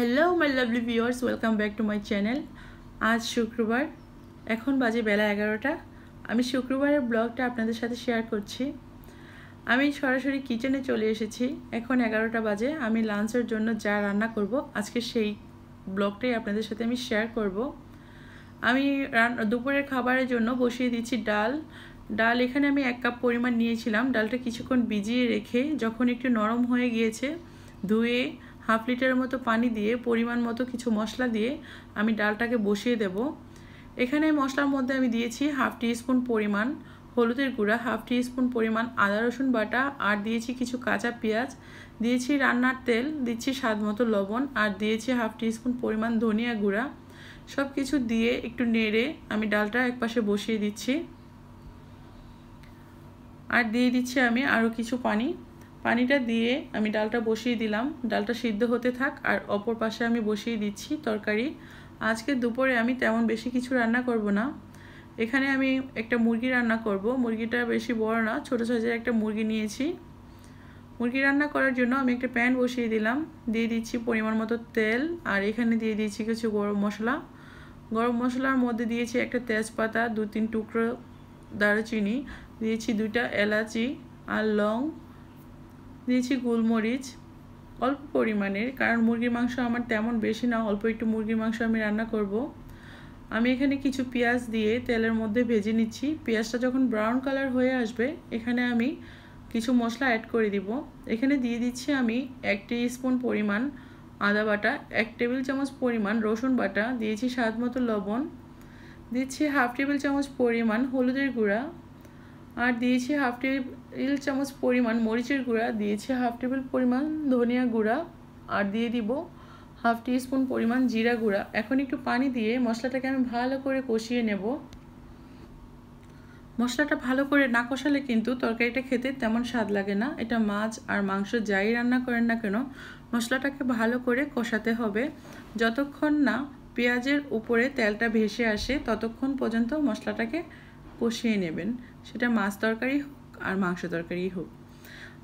Hello my lovely viewers welcome back to my channel আজ শুক্রবার এখন বাজে বেলা এগারোটা আমি শুক্রবারের ব্লগটা আপনাদের সাথে শেয়ার করছি আমি সরাসরি কিচেনে চলে এসেছি এখন এগারোটা বাজে আমি লাঞ্চের জন্য যা রান্না করব আজকে সেই ব্লগটাই আপনাদের সাথে আমি শেয়ার করব আমি দুপুরের খাবারের জন্য বসিয়ে দিচ্ছি ডাল ডাল এখানে আমি এক কাপ পরিমাণ নিয়েছিলাম ডালটা কিছুক্ষণ ভিজিয়ে রেখে যখন একটু নরম হয়ে গিয়েছে ধুয়ে হাফ লিটারের মতো পানি দিয়ে পরিমাণ মতো কিছু মশলা দিয়ে আমি ডালটাকে বসিয়ে দেব এখানে মশলার মধ্যে আমি দিয়েছি হাফ স্পুন পরিমাণ হলুদের গুঁড়া হাফ স্পুন পরিমাণ আদা রসুন বাটা আর দিয়েছি কিছু কাঁচা পেঁয়াজ দিয়েছি রান্নার তেল দিচ্ছি স্বাদ মতো লবণ আর দিয়েছি হাফ স্পুন পরিমাণ ধনিয়া গুঁড়া সব কিছু দিয়ে একটু নেড়ে আমি ডালটা একপাশে বসিয়ে দিচ্ছি আর দিয়ে দিচ্ছি আমি আরও কিছু পানি পানিটা দিয়ে আমি ডালটা বসিয়ে দিলাম ডালটা সিদ্ধ হতে থাক আর অপর পাশে আমি বসিয়ে দিচ্ছি তরকারি আজকে দুপুরে আমি তেমন বেশি কিছু রান্না করব না এখানে আমি একটা মুরগি রান্না করব মুরগিটা বেশি বড় না ছোটো সাইজের একটা মুরগি নিয়েছি মুরগি রান্না করার জন্য আমি একটা প্যান বসিয়ে দিলাম দিয়ে দিচ্ছি পরিমাণ মতো তেল আর এখানে দিয়ে দিয়েছি কিছু গরম মশলা গরম মশলার মধ্যে দিয়েছি একটা তেজপাতা দু তিন টুকরো দারুচিনি দিয়েছি দুইটা এলাচি আর লং দিয়েছি গোলমরিচ অল্প পরিমাণের কারণ মুরগির মাংস আমার তেমন বেশি না অল্প একটু মুরগির মাংস আমি রান্না করব। আমি এখানে কিছু পেঁয়াজ দিয়ে তেলের মধ্যে ভেজে নিচ্ছি পেঁয়াজটা যখন ব্রাউন কালার হয়ে আসবে এখানে আমি কিছু মশলা অ্যাড করে দিব এখানে দিয়ে দিচ্ছি আমি এক স্পুন পরিমাণ আদা বাটা এক টেবিল চামচ পরিমাণ রসুন বাটা দিয়েছি স্বাদ মতো লবণ দিচ্ছি হাফ টেবিল চামচ পরিমাণ হলুদের গুঁড়া আর দিয়েছি হাফ টেবিল রিল চামচ পরিমাণ মরিচের গুঁড়া দিয়েছি হাফ টেবিল পরিমাণ ধনিয়া গুঁড়া আর দিয়ে দিব হাফ টিস্পুন পরিমাণ জিরা গুঁড়া এখন একটু পানি দিয়ে মশলাটাকে আমি ভালো করে কষিয়ে নেব মশলাটা ভালো করে না কষালে কিন্তু তরকারিটা খেতে তেমন স্বাদ লাগে না এটা মাছ আর মাংস যাই রান্না করেন না কেন মশলাটাকে ভালো করে কষাতে হবে যতক্ষণ না পেঁয়াজের উপরে তেলটা ভেসে আসে ততক্ষণ পর্যন্ত মশলাটাকে কষিয়ে নেবেন সেটা মাছ তরকারি আর মাংস তরকারি হোক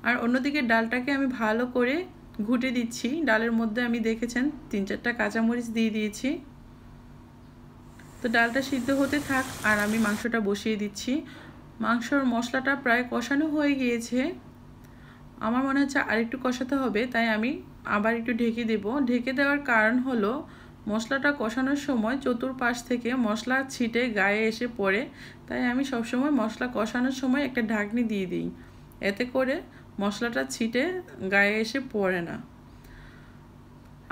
আর অন্যদিকে ডালটাকে আমি ভালো করে ঘুটে দিচ্ছি ডালের মধ্যে আমি দেখেছেন তিন চারটা কাঁচামরিচ দিয়ে দিয়েছি তো ডালটা সিদ্ধ হতে থাক আর আমি মাংসটা বসিয়ে দিচ্ছি মাংসর মশলাটা প্রায় কষানো হয়ে গিয়েছে আমার মনে হচ্ছে আরেকটু কষাতে হবে তাই আমি আবার একটু ঢেকে দেব ঢেকে দেওয়ার কারণ হলো মশলাটা কষানোর সময় চতুর্পাশ থেকে মশলা ছিটে গায়ে এসে পড়ে তাই আমি সবসময় মশলা কষানোর সময় একটা ঢাকনি দিয়ে দিই এতে করে মশলাটা ছিটে গায়ে এসে পড়ে না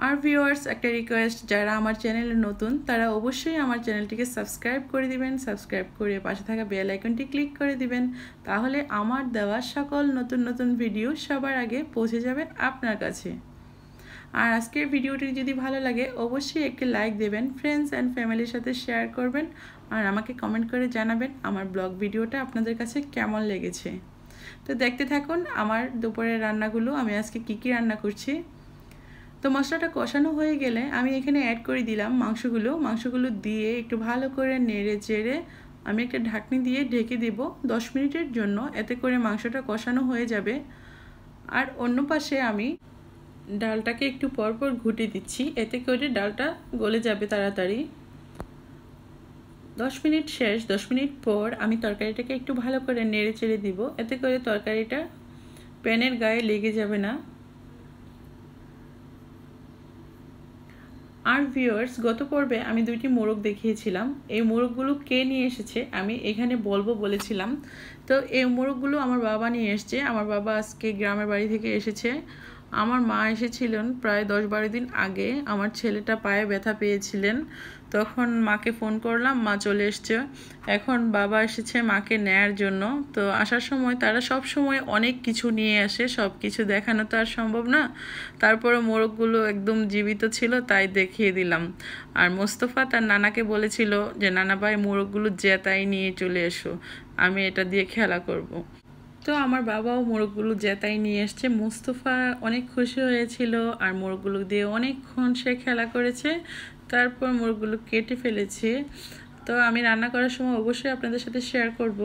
আর ভিউয়ার্স একটা রিকোয়েস্ট যারা আমার চ্যানেলে নতুন তারা অবশ্যই আমার চ্যানেলটিকে সাবস্ক্রাইব করে দিবেন সাবস্ক্রাইব করে পাশে থাকা বেল আইকনটি ক্লিক করে দিবেন তাহলে আমার দেওয়া সকল নতুন নতুন ভিডিও সবার আগে পৌঁছে যাবে আপনার কাছে আর আজকের ভিডিওটি যদি ভালো লাগে অবশ্যই একটি লাইক দেবেন ফ্রেন্ডস অ্যান্ড ফ্যামিলির সাথে শেয়ার করবেন আর আমাকে কমেন্ট করে জানাবেন আমার ব্লগ ভিডিওটা আপনাদের কাছে কেমন লেগেছে তো দেখতে থাকুন আমার দুপুরের রান্নাগুলো আমি আজকে কি কি রান্না করছি তো মশলাটা কষানো হয়ে গেলে আমি এখানে অ্যাড করে দিলাম মাংসগুলো মাংসগুলো দিয়ে একটু ভালো করে নেড়ে চেড়ে আমি একটা ঢাকনি দিয়ে ঢেকে দেব দশ মিনিটের জন্য এতে করে মাংসটা কষানো হয়ে যাবে আর অন্য পাশে আমি ডালটাকে একটু পরপর ঘুটে দিচ্ছি এতে করে ডালটা গলে যাবে তাড়াতাড়ি দশ মিনিট শেষ দশ মিনিট পর আমি তরকারিটাকে একটু ভালো করে নেড়ে চেড়ে দিব এতে করে তরকারিটা প্যানের গায়ে লেগে যাবে না আর ভিউয়ার্স গত পর্বে আমি দুইটি মোরগ দেখিয়েছিলাম এই মোরগগুলো কে নিয়ে এসেছে আমি এখানে বলবো বলেছিলাম তো এই মোরগগুলো আমার বাবা নিয়ে এসছে আমার বাবা আজকে গ্রামের বাড়ি থেকে এসেছে আমার মা এসেছিলেন প্রায় দশ বারো দিন আগে আমার ছেলেটা পায়ে ব্যথা পেয়েছিলেন তখন মাকে ফোন করলাম মা চলে এসছে এখন বাবা এসেছে মাকে নেয়ার জন্য তো আসার সময় তারা সব সময় অনেক কিছু নিয়ে আসে সব কিছু দেখানো তো আর সম্ভব না তারপরে মোরগগুলো একদম জীবিত ছিল তাই দেখিয়ে দিলাম আর মোস্তফা তার নানাকে বলেছিল যে নানা ভাই মোরগগুলো জেতাই নিয়ে চলে এসো আমি এটা দিয়ে খেলা করব। তো আমার বাবাও মোরগগুলো জেতাই নিয়ে এসছে মুস্তফা অনেক খুশি হয়েছিল আর মোরগগুলো দিয়ে অনেকক্ষণ সে খেলা করেছে তারপর মোরগগুলো কেটে ফেলেছে তো আমি রান্না করার সময় অবশ্যই আপনাদের সাথে শেয়ার করব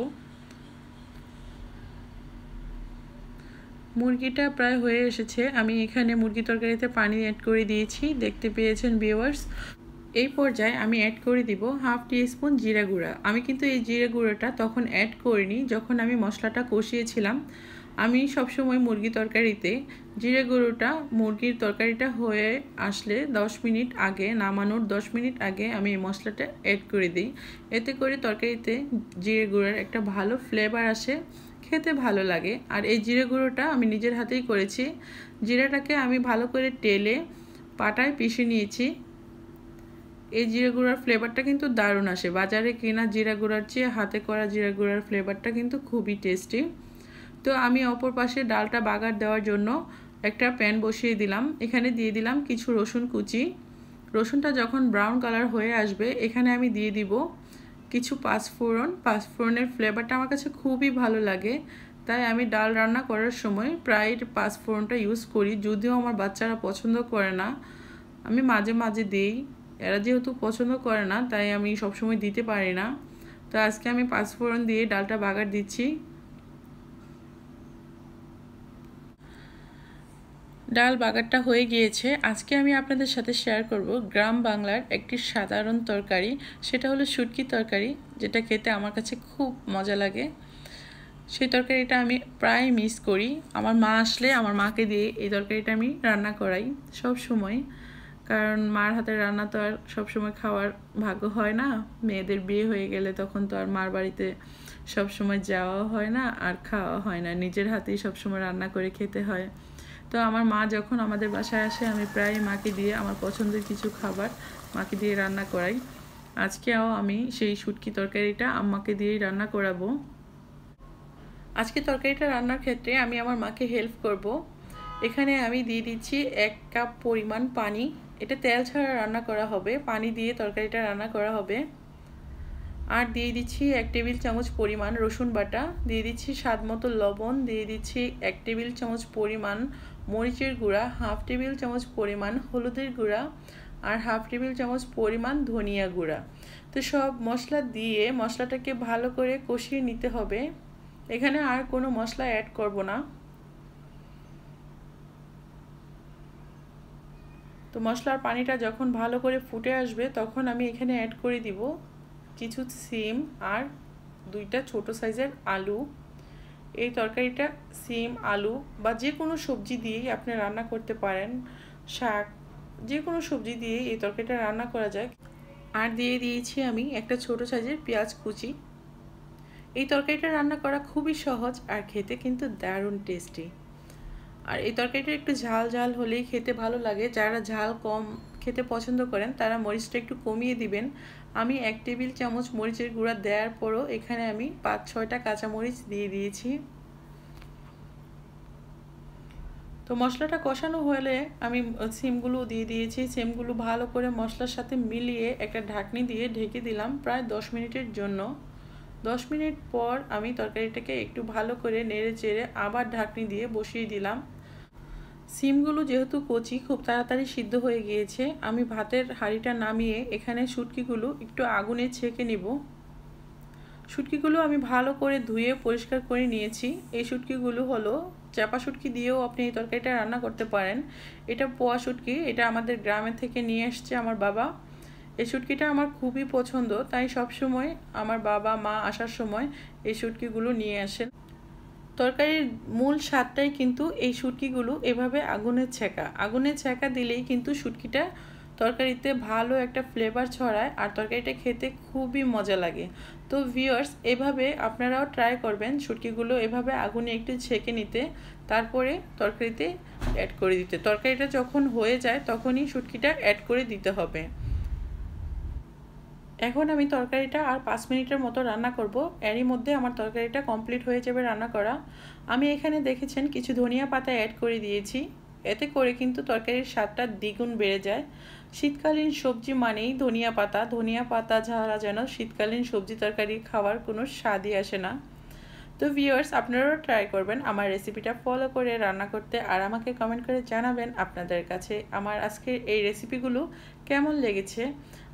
মুরগিটা প্রায় হয়ে এসেছে আমি এখানে মুরগি তরকারিতে পানি অ্যাড করে দিয়েছি দেখতে পেয়েছেন ভিউয়ার্স এই পর্যায়ে আমি অ্যাড করে দিব হাফ টিস্পুন জিরা গুঁড়া আমি কিন্তু এই জিরা গুঁড়োটা তখন অ্যাড করিনি যখন আমি মশলাটা কষিয়েছিলাম আমি সবসময় মুরগি তরকারিতে জিরে গুঁড়োটা মুরগির তরকারিটা হয়ে আসলে 10 মিনিট আগে নামানোর 10 মিনিট আগে আমি এই মশলাটা অ্যাড করে দিই এতে করে তরকারিতে জিরে গুঁড়োর একটা ভালো ফ্লেভার আসে খেতে ভালো লাগে আর এই জিরে গুঁড়োটা আমি নিজের হাতেই করেছি জিরাটাকে আমি ভালো করে টেলে পাটায় পিষে নিয়েছি এই জিরা গুঁড়ার ফ্লেভারটা কিন্তু দারুণ আসে বাজারে কেনা জিরা গুঁড়ার চেয়ে হাতে করা জিরা গুঁড়ার ফ্লেভারটা কিন্তু খুবই টেস্টি তো আমি অপর পাশে ডালটা বাগার দেওয়ার জন্য একটা প্যান বসিয়ে দিলাম এখানে দিয়ে দিলাম কিছু রসুন কুচি রসুনটা যখন ব্রাউন কালার হয়ে আসবে এখানে আমি দিয়ে দিব কিছু পাঁচফোড়ন পাঁচফোড়নের ফ্লেভারটা আমার কাছে খুবই ভালো লাগে তাই আমি ডাল রান্না করার সময় প্রায় পাঁচফোড়নটা ইউজ করি যদিও আমার বাচ্চারা পছন্দ করে না আমি মাঝে মাঝে দিই এরা যেহেতু পছন্দ করে না তাই আমি সবসময় দিতে পারি না তো আজকে আমি পাঁচফোড়ন দিয়ে ডালটা বাগার দিচ্ছি ডাল বাগারটা হয়ে গিয়েছে আজকে আমি আপনাদের সাথে শেয়ার করব গ্রাম বাংলার একটি সাধারণ তরকারি সেটা হলো সুটকি তরকারি যেটা খেতে আমার কাছে খুব মজা লাগে সেই তরকারিটা আমি প্রায় মিস করি আমার মা আসলে আমার মাকে দিয়ে এই তরকারিটা আমি রান্না করাই সব সময়। কারণ মার হাতের রান্না তো আর সবসময় খাওয়ার ভাগ্য হয় না মেয়েদের বিয়ে হয়ে গেলে তখন তো আর মার বাড়িতে সবসময় যাওয়া হয় না আর খাওয়া হয় না নিজের হাতেই সবসময় রান্না করে খেতে হয় তো আমার মা যখন আমাদের বাসায় আসে আমি প্রায় মাকে দিয়ে আমার পছন্দের কিছু খাবার মাকে দিয়ে রান্না করাই আজকেও আমি সেই সুটকি তরকারিটা আম্মাকে দিয়েই রান্না করাবো আজকে তরকারিটা রান্নার ক্ষেত্রে আমি আমার মাকে হেল্প করব এখানে আমি দিয়ে দিচ্ছি এক কাপ পরিমাণ পানি এটা তেল ছাড়া রান্না করা হবে পানি দিয়ে তরকারিটা রান্না করা হবে আর দিয়ে দিচ্ছি এক টেবিল চামচ পরিমাণ রসুন বাটা দিয়ে দিচ্ছি স্বাদ মতো লবণ দিয়ে দিচ্ছি এক টেবিল চামচ পরিমাণ মরিচের গুঁড়া হাফ টেবিল চামচ পরিমাণ হলুদের গুঁড়া আর হাফ টেবিল চামচ পরিমাণ ধনিয়া গুঁড়া তো সব মশলা দিয়ে মশলাটাকে ভালো করে কষিয়ে নিতে হবে এখানে আর কোনো মশলা অ্যাড করব না তো মশলার পানিটা যখন ভালো করে ফুটে আসবে তখন আমি এখানে অ্যাড করে দিব কিছু সিম আর দুইটা ছোট সাইজের আলু এই তরকারিটা সিম আলু বা যে কোনো সবজি দিয়েই আপনি রান্না করতে পারেন শাক যে কোনো সবজি দিয়ে এই তরকারিটা রান্না করা যায় আর দিয়ে দিয়েছি আমি একটা ছোট সাইজের পেঁয়াজ কুচি এই তরকারিটা রান্না করা খুবই সহজ আর খেতে কিন্তু দারুণ টেস্টি আর এই তরকারিটা একটু ঝাল ঝাল হলেই খেতে ভালো লাগে যারা ঝাল কম খেতে পছন্দ করেন তারা মরিচটা একটু কমিয়ে দিবেন আমি এক টেবিল চামচ মরিচের গুঁড়া দেওয়ার পরও এখানে আমি পাঁচ ছয়টা কাঁচামরিচ দিয়ে দিয়েছি তো মশলাটা কষানো হলে আমি সিমগুলো দিয়ে দিয়েছি সিমগুলো ভালো করে মশলার সাথে মিলিয়ে একটা ঢাকনি দিয়ে ঢেকে দিলাম প্রায় দশ মিনিটের জন্য দশ মিনিট পর আমি তরকারিটাকে একটু ভালো করে নেড়ে চেড়ে আবার ঢাকনি দিয়ে বসিয়ে দিলাম সিমগুলো যেহেতু কচি খুব তাড়াতাড়ি সিদ্ধ হয়ে গিয়েছে আমি ভাতের হাঁড়িটা নামিয়ে এখানে সুটকিগুলো একটু আগুনে ছেঁকে নিব সুটকিগুলো আমি ভালো করে ধুয়ে পরিষ্কার করে নিয়েছি এই সুটকিগুলো হলো চাপা শুটকি দিয়েও আপনি এই তরকারিটা রান্না করতে পারেন এটা পোয়া সুটকি এটা আমাদের গ্রামের থেকে নিয়ে এসছে আমার বাবা এই শুটকিটা আমার খুবই পছন্দ তাই সবসময় আমার বাবা মা আসার সময় এই শুটকিগুলো নিয়ে আসেন তরকারির মূল স্বাদটাই কিন্তু এই শুটকিগুলো এভাবে আগুনে ছেঁকা আগুনে ছেঁকা দিলেই কিন্তু শুটকিটা তরকারিতে ভালো একটা ফ্লেভার ছড়ায় আর তরকারিটা খেতে খুবই মজা লাগে তো ভিওর্স এভাবে আপনারাও ট্রাই করবেন শুটকিগুলো এভাবে আগুনে একটু ছেঁকে নিতে তারপরে তরকারিতে অ্যাড করে দিতে তরকারিটা যখন হয়ে যায় তখনই শুটকিটা অ্যাড করে দিতে হবে এখন আমি তরকারিটা আর পাঁচ মিনিটের মতো রান্না করব এরই মধ্যে আমার তরকারিটা কমপ্লিট হয়ে যাবে রান্না করা আমি এখানে দেখেছেন কিছু ধনিয়া পাতা অ্যাড করে দিয়েছি এতে করে কিন্তু তরকারির স্বাদটা দ্বিগুণ বেড়ে যায় শীতকালীন সবজি মানেই ধনিয়া পাতা ধনিয়া পাতা ঝাড়া যেন শীতকালীন সবজি তরকারি খাওয়ার কোনো স্বাদই আসে না তো ভিউয়ার্স আপনারাও ট্রাই করবেন আমার রেসিপিটা ফলো করে রান্না করতে আর আমাকে কমেন্ট করে জানাবেন আপনাদের কাছে আমার আজকের এই রেসিপিগুলো কেমন লেগেছে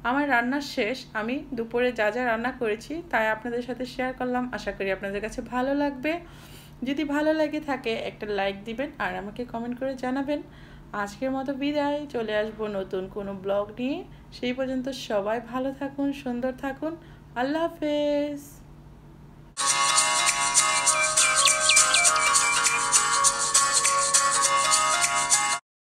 আমার রান্না শেষ আমি দুপুরে যা যা রান্না করেছি তাই আপনাদের সাথে শেয়ার করলাম আশা করি আপনাদের কাছে ভালো লাগবে যদি ভালো লাগে থাকে একটা লাইক দিবেন আর আমাকে কমেন্ট করে জানাবেন আজকের মতো বিদায় চলে আসবো নতুন কোনো ব্লগ নিয়ে সেই পর্যন্ত সবাই ভালো থাকুন সুন্দর থাকুন আল্লাহ হাফেজ